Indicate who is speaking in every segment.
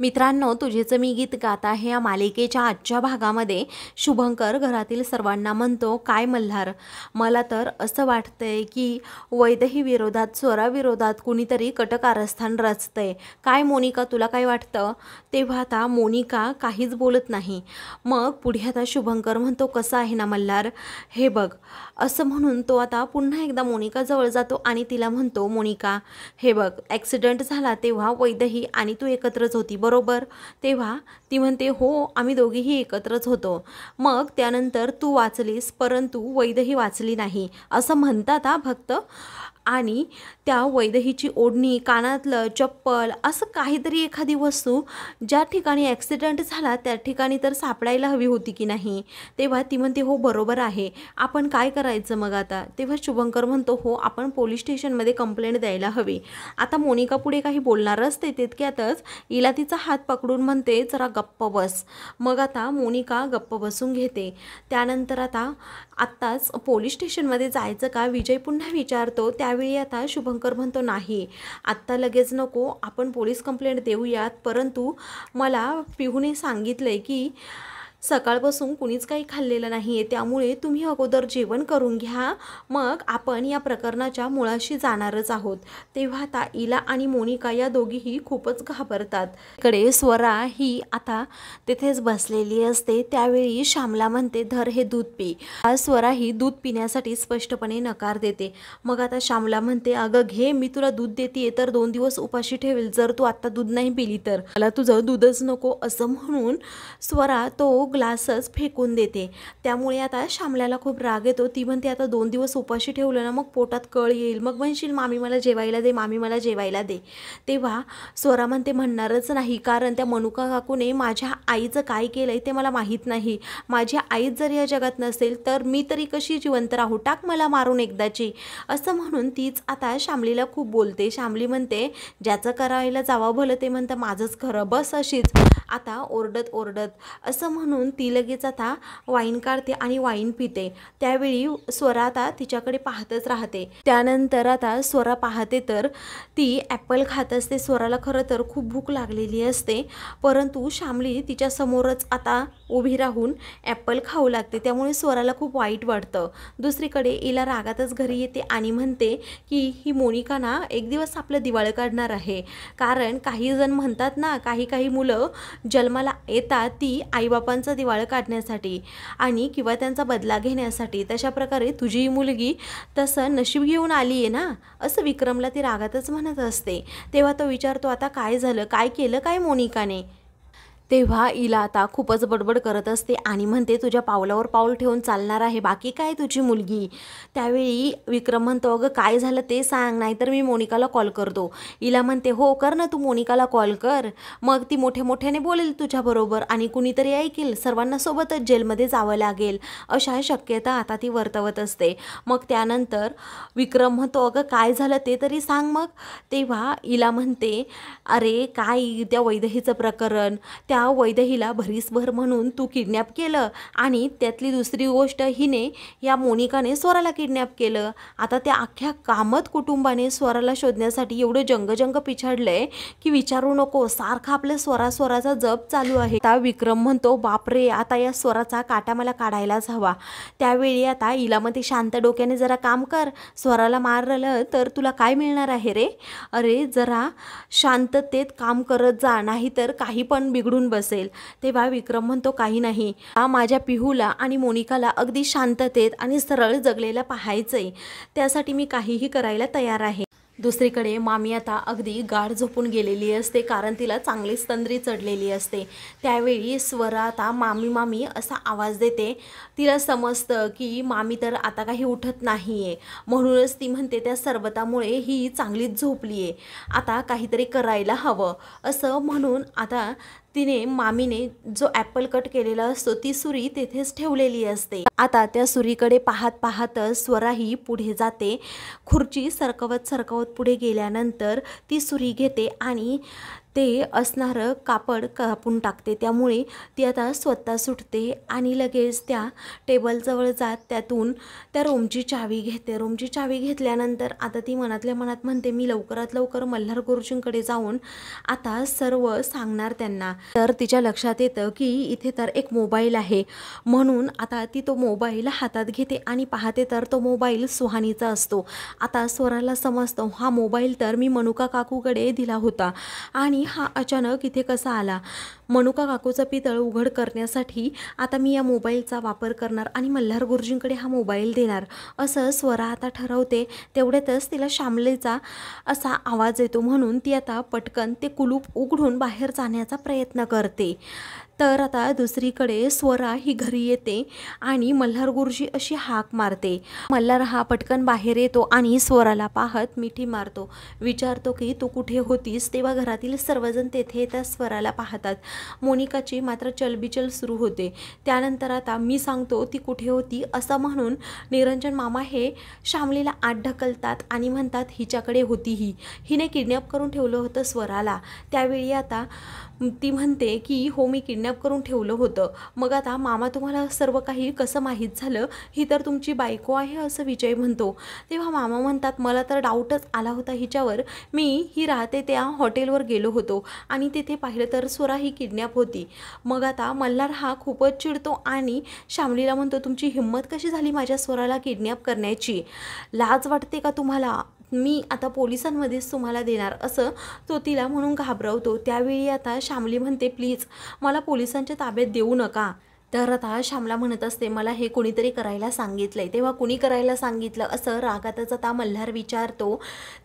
Speaker 1: मित्रांनो तुझेचं मी गीत गात आहे या मालिकेच्या आजच्या भागामध्ये शुभंकर घरातील सर्वांना म्हणतो काय मल्हार मला तर असं वाटतंय की वैदही विरोधात स्वराविरोधात कुणीतरी कटकारस्थान रचतंय काय मोनिका तुला काय वाटतं तेव्हा आता मोनिका काहीच बोलत नाही मग पुढे आता शुभंकर म्हणतो कसं आहे ना मल्हार हे बघ असं म्हणून तो आता पुन्हा एकदा मोनिकाजवळ जातो आणि तिला म्हणतो मोनिका हे बघ ॲक्सिडेंट झाला तेव्हा वैदही आणि तू एकत्रच होती बरोबर तेव्हा ती म्हणते हो आम्ही दोघीही एकत्रच होतो मग त्यानंतर तू वाचलीस परंतु वैदही वाचली नाही असं म्हणतात हा भक्त आणि त्या वैदहीची ओढणी कानातलं चप्पल असं काहीतरी एखादी वस्तू ज्या ठिकाणी ॲक्सिडेंट झाला त्या ठिकाणी तर सापडायला हवी होती की नाही तेव्हा ती म्हणते हो बरोबर आहे आपण काय करायचं मग आता तेव्हा शुभंकर म्हणतो हो आपण पोलीस स्टेशनमध्ये कंप्लेंट द्यायला हवी आता मोनिका पुढे काही बोलणारच ते तितक्यातच इला तिचा हात पकडून म्हणते जरा गप्प बस मग आता मोनिका गप्प बसून घेते त्यानंतर आता आत्ताच पोलीस स्टेशनमध्ये जायचं का विजय पुन्हा विचारतो त्या त्यावेळी आता शुभंकर म्हणतो नाही आत्ता लगेच नको आपण पोलीस कंप्लेंट देऊयात परंतु मला पिहूने सांगितलं आहे की सकाळपासून कुणीच काही खाल्लेलं नाही आहे त्यामुळे तुम्ही अगोदर जेवण करून घ्या मग आपण या प्रकरणाच्या मुळाशी जाणारच आहोत तेव्हा आता इला आणि मोनिका या दोघीही खूपच घाबरतात इकडे स्वरा ही आता तिथेच बसलेली असते त्यावेळी श्यामला म्हणते धर हे दूध पी स्वरा ही दूध पिण्यासाठी स्पष्टपणे नकार देते मग आता श्यामला म्हणते अगं घे मी तुला दूध देते तर दोन दिवस उपाशी ठेवेल जर तू आत्ता दूध नाही पिली तर मला तुझं दूधच नको असं म्हणून स्वरा तो ग्लासच फेकून देते त्यामुळे आता श्यामल्याला खूप राग येतो ती म्हणते आता दोन दिवस उपाशी ठेवलं ना मग पोटात कळ येईल मग म्हणशील मामी मला जेवायला दे मामी मला जेवायला दे तेव्हा स्वरा म्हणते म्हणणारच नाही कारण त्या मनुका काकूने माझ्या आईचं काय केलं आहे ते मला माहीत नाही माझी आईच जर या जगात नसेल तर मी तरी कशी जिवंत राहू टाक मला मारून एकदाची असं म्हणून तीच आता श्यामलीला खूप बोलते श्यामली म्हणते ज्याचं करायला जावं भलं ते म्हणतं माझंच खरं बस अशीच आता ओरडत ओरडत असं म्हणून ती लगेच आता वाईन काढते आणि वाईन पिते त्यावेळी स्वरा आता तिच्याकडे पाहतच राहते त्यानंतर आता स्वरा पाहते तर ती ॲपल खात असते स्वराला खरं तर खूप भूक लागलेली असते परंतु श्यामली तिच्यासमोरच आता उभी राहून ॲपल खाऊ लागते त्यामुळे स्वराला खूप वाईट वाटतं दुसरीकडे इला रागातच घरी येते आणि म्हणते की ही मोनिका ना एक दिवस आपलं दिवाळं काढणार आहे कारण काही जण म्हणतात ना काही काही मुलं जन्माला येतात ती आईबापांचं त्यांचा दिवाळ काढण्यासाठी आणि किंवा त्यांचा बदला घेण्यासाठी तशा प्रकारे तुझी मुलगी तसं नशीब घेऊन आली आहे ना असं विक्रमला ती रागातच म्हणत असते तेव्हा तो विचारतो आता काय झालं काय केलं काय मोनिकाने तेव्हा इला आता खूपच बडबड करत असते आणि म्हणते तुझ्या पावलावर पाऊल ठेवून चालणार आहे बाकी काय तुझी मुलगी त्यावेळी विक्रम म्हणतो अगं काय झालं ते सांग नाहीतर मी मोनिकाला कॉल करतो इला म्हणते हो कर ना तू मोनिकाला कॉल कर मग ती मोठे मोठ्याने बोलेल तुझ्याबरोबर आणि कुणीतरी ऐकेल सर्वांना सोबतच जेलमध्ये जावं लागेल अशा शक्यता आता ती वर्तवत असते मग त्यानंतर विक्रम म्हणतो अगं काय झालं ते तरी सांग मग तेव्हा इला म्हणते अरे काय त्या वैदहीचं प्रकरण त्या तिला वैदहीला भरीसभर म्हणून तू किडनॅप केलं आणि त्यातली दुसरी गोष्ट हिने या मोनिकाने स्वराला किडनॅप केलं आता त्या अख्ख्या कामत कुटुंबाने स्वराला शोधण्यासाठी एवढं जंगजंग पिछाडलंय की विचारू नको सारखा आपल्या स्वरा स्वराचा जप चालू आहे आता विक्रम म्हणतो बापरे आता या स्वराचा काटा मला काढायलाच हवा त्यावेळी आता इलामध्ये शांत डोक्याने जरा काम कर स्वराला मारलं तर तुला काय मिळणार आहे रे अरे जरा शांततेत काम करत जा नाही तर काही पण बिघडून बसेल तेव्हा विक्रम म्हणतो काही नाही हा माझ्या पिहूला आणि मोनिकाला अगदी शांततेत आणि सरळ जगलेला पाहायचंय त्यासाठी मी काहीही करायला तयार आहे दुसरीकडे मामी आता अगदी गाढ झोपून गेलेली असते कारण तिला चांगलीच तंद्री चढलेली असते त्यावेळी स्वर आता मामी मामी असा आवाज देते तिला समजतं की मामी तर आता काही उठत नाही आहे म्हणूनच ती म्हणते त्या सरबतामुळे ही चांगलीच झोपली आहे आता काहीतरी करायला हवं असं म्हणून आता तिने मामीने जो ॲपल कट केलेला असतो ती सुरी तेथेच ठेवलेली असते आता त्या सुरीकडे पाहत पाहतच स्वराही पुढे जाते खुर्ची सरकवत सरकवत पुढे गेल्यानंतर ती सुरी घेते आणि ते असणारं कापड कापून टाकते त्यामुळे ती आता स्वतः सुटते आणि लगेच त्या टेबलजवळ जात त्यातून त्या रोमची चावी घेते रोमची चावी घेतल्यानंतर आता ती मनातल्या मनात म्हणते मी लवकरात लवकर मल्हार गुरुजींकडे जाऊन आता सर्व सांगणार त्यांना तर तिच्या लक्षात येतं की इथे तर एक मोबाईल आहे म्हणून आता ती तो मोबाईल हातात घेते आणि पाहते तर तो मोबाईल सुहानीचा असतो आता स्वराला समजतो हा मोबाईल तर मी मनुका काकूकडे दिला होता आणि हा अचानक इथे कसा आला मनुका काकूचा पितळ उघड करण्यासाठी आता मी या मोबाईलचा वापर करणार आणि मल्हार गुरुजींकडे हा मोबाईल देणार असं स्वरा आता ठरवते तेवढ्यातच तिला श्यामलेचा असा आवाज येतो म्हणून ती आता पटकन ते कुलूप उघडून बाहेर जाण्याचा प्रयत्न करते तर आता दुसरीकडे स्वरा ही घरी येते आणि मल्हार गुरुजी अशी हाक मारते मल्हार हा पटकन बाहेर येतो आणि स्वराला पाहत मिठी मारतो विचारतो की तू कुठे होतीस तेव्हा घरातील सर्वजण तेथे येतात स्वराला पाहतात मोनिकाची मात्र चलबिचल सुरू होते त्यानंतर आता मी सांगतो ती कुठे होती असं म्हणून निरंजन मामा हे शामलीला आत ढकलतात आणि म्हणतात हिच्याकडे होती ही हिने किडनॅप करून ठेवलं होतं स्वराला त्यावेळी आता ती म्हणते की हो मी किडनॅप करून ठेवलं होतं मग आता मामा तुम्हाला सर्व काही कसं माहीत झालं ही तर तुमची बायको आहे असं विजय म्हणतो तेव्हा मामा म्हणतात मला तर डाऊटच आला होता हिच्यावर मी ही राहते त्या हॉटेलवर गेलो होतो आणि तिथे पाहिलं तर स्वरा ही किडनॅप होती मग आता मल्हार हा खूपच चिडतो आणि श्यामलीला म्हणतो तुमची हिंमत कशी झाली माझ्या स्वराला किडनॅप करण्याची लाज वाटते का तुम्हाला मी आता पोलिसांमध्येच तुम्हाला देणार असं तो तिला म्हणून घाबरवतो त्यावेळी आता श्यामली म्हणते प्लीज मला पोलिसांच्या ताब्यात देऊ नका तर आता श्यामला म्हणत असते मला हे कुणीतरी करायला सांगितलंय तेव्हा कुणी करायला सांगितलं असं रागातच आता मल्हार विचारतो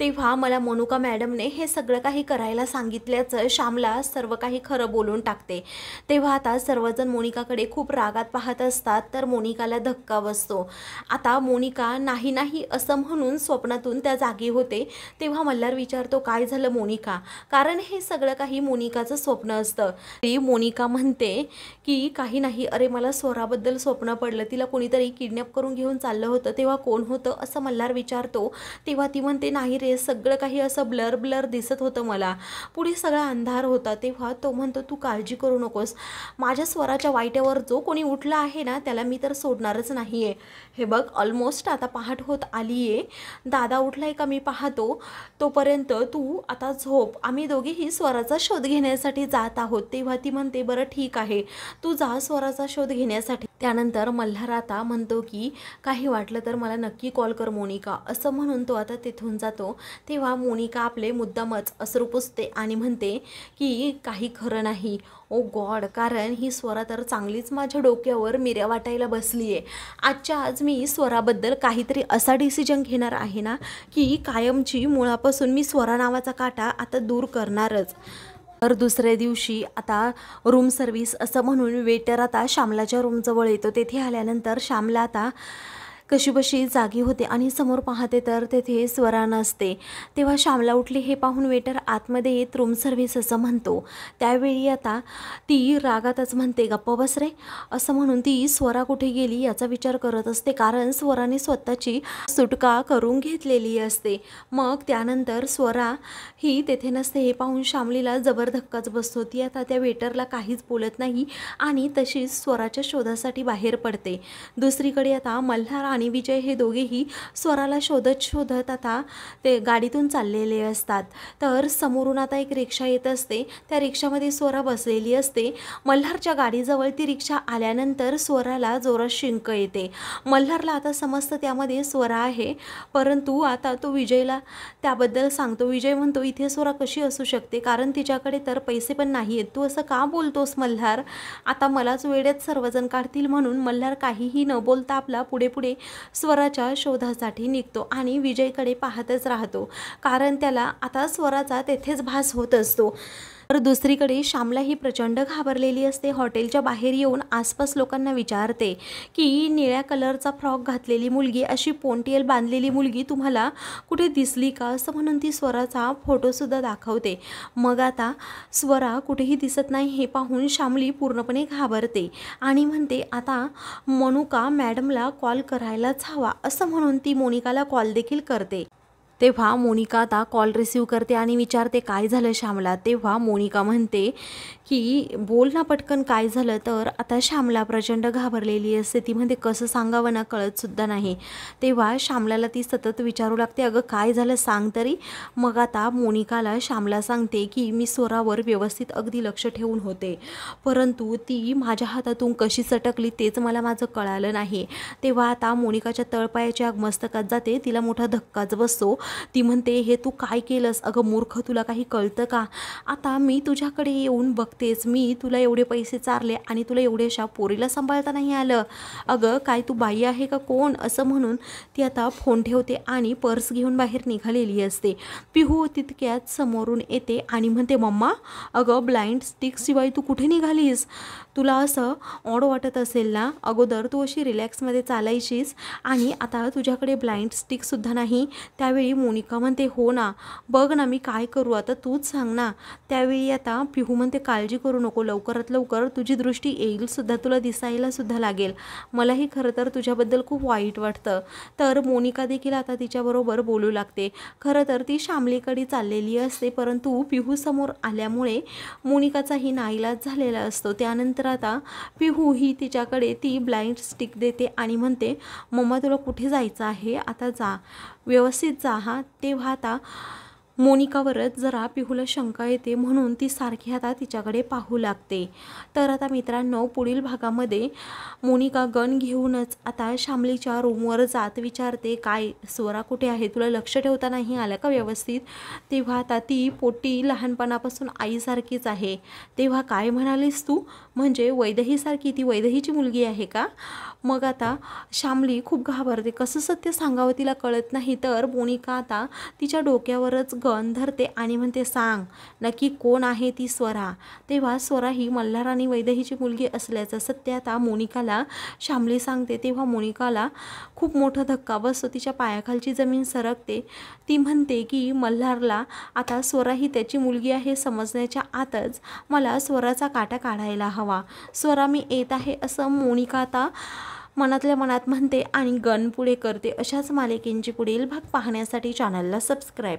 Speaker 1: तेव्हा मला मोनुका मॅडमने हे सगळं काही करायला सांगितल्याचं श्यामला सर्व काही खरं बोलून टाकते तेव्हा आता सर्वजण मोनिकाकडे खूप रागात पाहत असतात तर मोनिकाला धक्का बसतो आता मोनिका नाही नाही असं म्हणून स्वप्नातून त्या जागी होते तेव्हा मल्हार विचारतो काय झालं मोनिका कारण हे सगळं काही मोनिकाचं स्वप्न असतं ती मोनिका म्हणते की काही नाही अरे मला स्वराबद्दल स्वप्न पडलं तिला कोणीतरी किडनॅप करून घेऊन चाललं होतं तेव्हा कोण होतं असं मल्हार विचारतो तेव्हा ती म्हणते नाही रे सगळं काही असं ब्लर ब्लर दिसत होतं मला पुढे सगळा अंधार होता तेव्हा तो म्हणतो तू काळजी करू नकोस माझ्या स्वराच्या वाईट्यावर जो कोणी उठला आहे ना त्याला मी तर सोडणारच नाही आहे हे बघ ऑलमोस्ट आता पहाट होत आली आहे दादा उठला का मी पाहतो तोपर्यंत तू आता झोप आम्ही दोघेही स्वराचा शोध घेण्यासाठी जात आहोत तेव्हा ती म्हणते बरं ठीक आहे तू जा स्वराचा शोध घेण्यासाठी त्यानंतर मल्हार आता म्हणतो की काही वाटलं तर मला नक्की कॉल कर मोनिका असं म्हणून तो आता तिथून जातो तेव्हा मोनिका आपले मुद्दामच असरू पुसते आणि म्हणते की काही खरं नाही ओ गॉड कारण ही स्वरा तर चांगलीच माझ्या डोक्यावर मिऱ्या वाटायला बसली आहे आजच्या आज मी स्वराबद्दल काहीतरी असा डिसिजन घेणार आहे ना की कायमची मुळापासून मी स्वरा नावाचा काटा आता दूर करणारच तर दुसऱ्या दिवशी आता रूम सर्विस असं म्हणून वेटर आता श्यामलाच्या रूमजवळ येतो तेथे आल्यानंतर श्यामला आता कशीबशी जागी होते आणि समोर पाहते तर तेथे स्वरा नसते तेव्हा श्यामला उठली हे पाहून वेटर आतमध्ये येत रूम सर्व्हिस असं म्हणतो त्यावेळी आता ती रागातच म्हणते गप्प बस रे असं म्हणून ती स्वरा कुठे गेली याचा विचार करत असते कारण स्वराने स्वतःची सुटका करून घेतलेली असते मग त्यानंतर स्वरा ही तेथे नसते हे पाहून श्यामलीला जबर धक्काच बसतो ती आता त्या वेटरला काहीच बोलत नाही आणि तशीच स्वराच्या शोधासाठी बाहेर पडते दुसरीकडे आता मल्हार आणि आणि विजय हे दोघेही स्वराला शोधत शोधत आता ते गाडीतून चाललेले असतात तर समोरून आता एक रिक्षा येत असते त्या रिक्षामध्ये स्वरा बसलेली असते मल्हारच्या गाडीजवळ ती रिक्षा आल्यानंतर स्वराला जोरात शिंक येते मल्हारला आता समजतं त्यामध्ये स्वरा आहे परंतु आता तो विजयला त्याबद्दल सांगतो विजय म्हणतो इथे स्वरा कशी असू शकते कारण तिच्याकडे तर पैसे पण नाही आहेत तू असं का बोलतोस मल्हार आता मलाच वेळेत सर्वजण काढतील म्हणून मल्हार काहीही न बोलता आपला पुढे पुढे स्वराच्या शोधासाठी निघतो आणि विजयकडे पाहतच राहतो कारण त्याला आता स्वराचा तेथेच भास होत असतो तर दुसरीकडे श्यामला ही प्रचंड घाबरलेली असते हॉटेलच्या बाहेर येऊन आसपास लोकांना विचारते की निळ्या कलरचा फ्रॉक घातलेली मुलगी अशी पोंटियल बांधलेली मुलगी तुम्हाला कुठे दिसली का असं म्हणून ती स्वराचा फोटोसुद्धा दाखवते मग आता स्वरा कुठेही दिसत नाही हे पाहून श्यामली पूर्णपणे घाबरते आणि म्हणते आता मनुका मॅडमला कॉल करायलाच हवा असं म्हणून ती मोनिकाला कॉल देखील करते तेव्हा मोनिका आता कॉल रिसीव करते आणि विचारते काय झालं श्यामला तेव्हा मोनिका म्हणते की बोल ना पटकन काय झालं तर आता श्यामला प्रचंड घाबरलेली असते ती म्हणते कसं सांगावं ना कळतसुद्धा नाही तेव्हा श्यामलाला ती सतत विचारू लागते अगं काय झालं सांग तरी मग आता मोनिकाला श्यामला सांगते की मी स्वरावर व्यवस्थित अगदी लक्ष ठेवून होते परंतु ती माझ्या हातातून कशी सटकली तेच मला माझं कळालं नाही तेव्हा आता मोनिकाच्या तळपायाच्या मस्तकात जाते तिला मोठा धक्काच बसतो ती म्हणते हे तू काय केलंस अगं मूर्ख तुला काही कळतं का आता मी तुझ्याकडे येऊन बघ बघतेच मी तुला एवढे पैसे चारले आणि तुला एवढ्याशा पोरीला सांभाळता नाही आलं अगं काय तू बाई आहे का कोण असं म्हणून ती आता फोन ठेवते आणि पर्स घेऊन बाहेर निघालेली असते पिहू तितक्यात समोरून येते आणि म्हणते मम्मा अगं ब्लाइंड स्टिकशिवाय तू कुठे निघालीस तुला असं ऑड वाटत असेल ना अगोदर तू अशी रिलॅक्समध्ये चालायचीस आणि आता तुझ्याकडे ब्लाइंड स्टिकसुद्धा नाही त्यावेळी मोनिका म्हणते हो ना बघ ना मी काय करू आता तूच सांग ना त्यावेळी आता पिहू म्हणते काय काळजी करू नको लवकरात लवकर तुझी दृष्टी येईल सुद्धा तुला दिसायला सुद्धा लागेल मलाही खरं तर तुझ्याबद्दल खूप वाईट वाटतं तर मोनिका देखील आता तिच्याबरोबर बोलू लागते खरं तर ती शामलीकडे चाललेली असते परंतु पिहू समोर आल्यामुळे मोनिकाचाही नाईलाज झालेला असतो त्यानंतर आता पिहू ही तिच्याकडे ती ब्लाइंड स्टिक देते आणि म्हणते मम्मा तुला कुठे जायचं आहे आता जा व्यवस्थित जा हा तेव्हा आता मोनिकावरच जरा पिहूला शंका येते म्हणून ती सारखी आता तिच्याकडे पाहू लागते तर आता मित्रांनो पुढील भागामध्ये मोनिका गन घेऊनच आता शामलीच्या रूमवर जात विचारते काय स्वरा कुठे आहे तुला लक्ष ठेवता नाही आलं का व्यवस्थित तेव्हा आता ती पोटी लहानपणापासून आईसारखीच आहे तेव्हा काय म्हणालीस तू म्हणजे वैदहीसारखी ती वैदहीची मुलगी आहे का मग आता शामली खूप घाबरते कसं सत्य सांगावं तिला कळत नाही तर मोनिका आता तिच्या डोक्यावरच गण धरते आणि म्हणते सांग नक्की कोण आहे ती स्वरा तेव्हा स्वरा ही आणि वैदहीची मुलगी असल्याचं सत्य आता मोनिकाला श्यामली सांगते तेव्हा मोनिकाला खूप मोठा धक्का बसतो तिच्या पायाखालची जमीन सरकते ती म्हणते की मल्हारला आता स्वरा ही त्याची मुलगी आहे समजण्याच्या आतच मला स्वराचा काटा काढायला हवा स्वरा मी येत आहे असं मोनिका आता मनातल्या मनात म्हणते आणि गन पुढे करते अशाच मालिकेंची पुढील भाग पाहण्यासाठी चॅनलला सबस्क्राईब